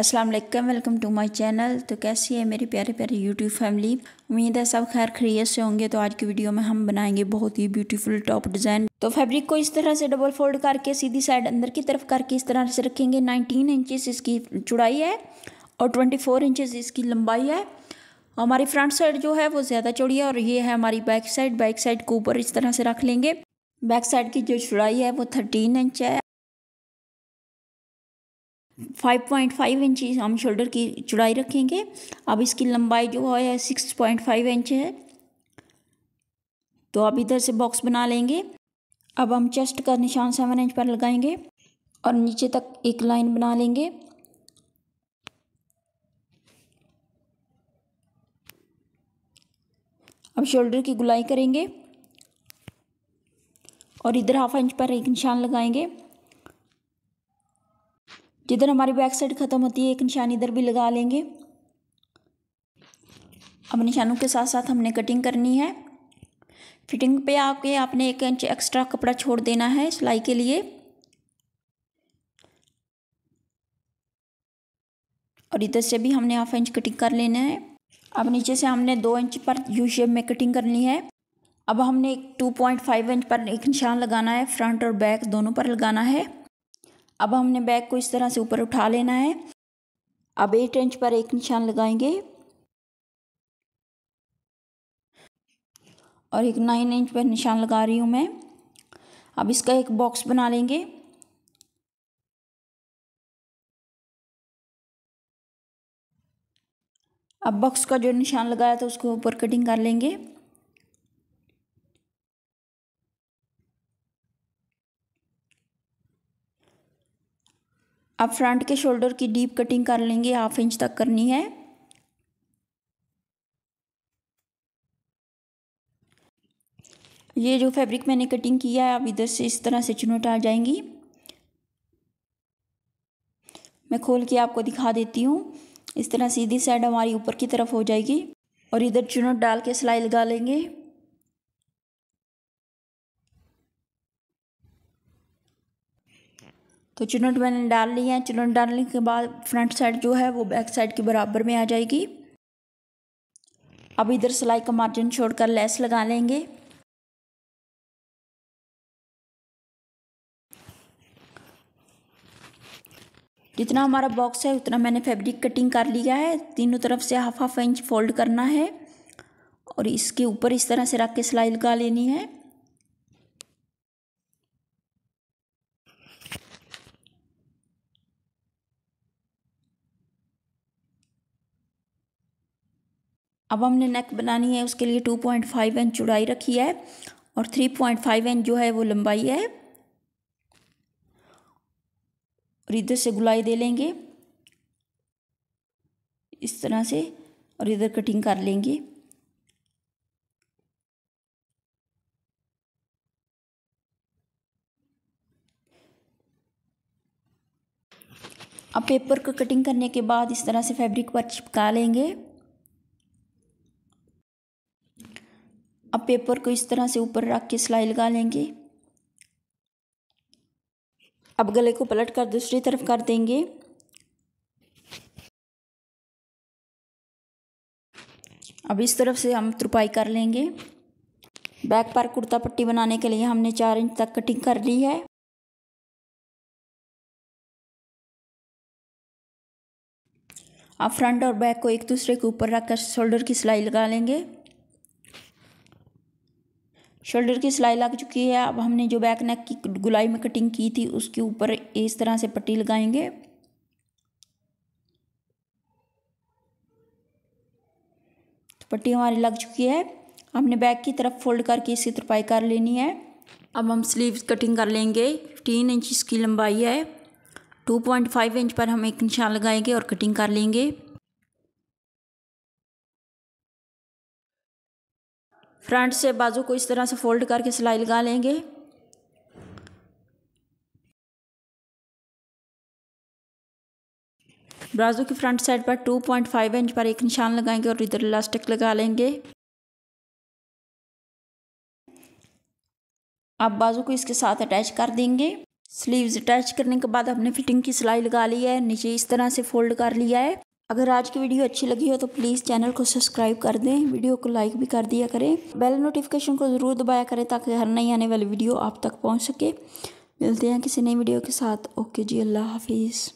अस्सलाम वालेकुम welcome to my channel तो कैसी है मेरी प्यारे प्यारे यूट्यूब फैमिली उम्मीद है सब खैर खरीत से होंगे तो आज की वीडियो में हम बनाएंगे बहुत ही ब्यूटीफुल टॉप डिज़ाइन तो फैब्रिक को इस तरह से डबल फोल्ड करके सीधी साइड अंदर की तरफ करके इस तरह से रखेंगे नाइनटीन इंचज़ इसकी चौड़ाई है और ट्वेंटी फोर इंचज़ इसकी लंबाई है हमारी फ्रंट साइड जो है वो ज़्यादा चौड़ी है और ये है हमारी बैक साइड बैक साइड को ऊपर इस तरह से रख लेंगे बैक साइड की जो चौड़ाई है वो थर्टीन इंच है फाइव पॉइंट फाइव इंच हम शोल्डर की चौड़ाई रखेंगे अब इसकी लंबाई जो है सिक्स पॉइंट फाइव इंच है तो आप इधर से बॉक्स बना लेंगे अब हम चेस्ट का निशान सेवन इंच पर लगाएंगे और नीचे तक एक लाइन बना लेंगे अब शोल्डर की गुलाई करेंगे और इधर हाफ इंच पर एक निशान लगाएंगे जिधर हमारी बैक साइड ख़त्म होती है एक निशान इधर भी लगा लेंगे अब निशानों के साथ साथ हमने कटिंग करनी है फिटिंग पे आपके आपने एक इंच एक्स्ट्रा कपड़ा छोड़ देना है सिलाई के लिए और इधर से भी हमने हाफ इंच कटिंग कर लेना है अब नीचे से हमने दो इंच पर यू शेप में कटिंग करनी है अब हमने एक टू पॉइंट फाइव इंच पर एक निशान लगाना है फ्रंट और बैक दोनों पर लगाना है अब हमने बैग को इस तरह से ऊपर उठा लेना है अब एट इंच पर एक निशान लगाएंगे और एक नाइन इंच पर निशान लगा रही हूँ मैं अब इसका एक बॉक्स बना लेंगे अब बॉक्स का जो निशान लगाया था उसको ऊपर कटिंग कर लेंगे अब फ्रंट के शोल्डर की डीप कटिंग कर लेंगे हाफ इंच तक करनी है ये जो फैब्रिक मैंने कटिंग किया है आप इधर से इस तरह से चुनट आ जाएंगी मैं खोल के आपको दिखा देती हूँ इस तरह सीधी साइड हमारी ऊपर की तरफ हो जाएगी और इधर चुनट डाल के सिलाई लगा लेंगे तो चुनट मैंने डाल ली है चुनट डालने के बाद फ्रंट साइड जो है वो बैक साइड के बराबर में आ जाएगी अब इधर सिलाई का मार्जिन छोड़कर लेस लगा लेंगे जितना हमारा बॉक्स है उतना मैंने फैब्रिक कटिंग कर लिया है तीनों तरफ से हाफ हाफ इंच फोल्ड करना है और इसके ऊपर इस तरह से रख के सिलाई लगा लेनी है अब हमने नेक बनानी है उसके लिए टू पॉइंट फाइव इंच चुड़ाई रखी है और थ्री पॉइंट फाइव इंच जो है वो लंबाई है और इधर से गुलाई दे लेंगे इस तरह से और इधर कटिंग कर लेंगे अब पेपर को कटिंग करने के बाद इस तरह से फैब्रिक पर चिपका लेंगे अब पेपर को इस तरह से ऊपर रख के सिलाई लगा लेंगे अब गले को पलट कर दूसरी तरफ कर देंगे अब इस तरफ से हम त्रुपाई कर लेंगे बैक पर कुर्ता पट्टी बनाने के लिए हमने चार इंच तक कटिंग कर ली है अब फ्रंट और बैक को एक दूसरे के ऊपर रखकर शोल्डर की सिलाई लगा लेंगे शोल्डर की सिलाई लग चुकी है अब हमने जो बैक नेक की गुलाई में कटिंग की थी उसके ऊपर इस तरह से पट्टी लगाएंगे तो पट्टी हमारी लग चुकी है हमने बैक की तरफ फोल्ड करके इसी तरपाई कर लेनी है अब हम स्लीव्स कटिंग कर लेंगे फिफ्टीन इंच इसकी लंबाई है टू पॉइंट फाइव इंच पर हम एक निशान लगाएंगे और कटिंग कर लेंगे फ्रंट से बाजू को इस तरह से फोल्ड करके सिलाई लगा लेंगे ब्राजू की फ्रंट साइड पर 2.5 इंच पर एक निशान लगाएंगे और इधर इलास्टिक लगा लेंगे अब बाजू को इसके साथ अटैच कर देंगे स्लीव्स अटैच करने के बाद हमने फिटिंग की सिलाई लगा ली है नीचे इस तरह से फोल्ड कर लिया है अगर आज की वीडियो अच्छी लगी हो तो प्लीज़ चैनल को सब्सक्राइब कर दें वीडियो को लाइक भी कर दिया करें बेल नोटिफिकेशन को ज़रूर दबाया करें ताकि हर नई आने वाली वीडियो आप तक पहुंच सके मिलते हैं किसी नई वीडियो के साथ ओके जी अल्लाह हाफिज़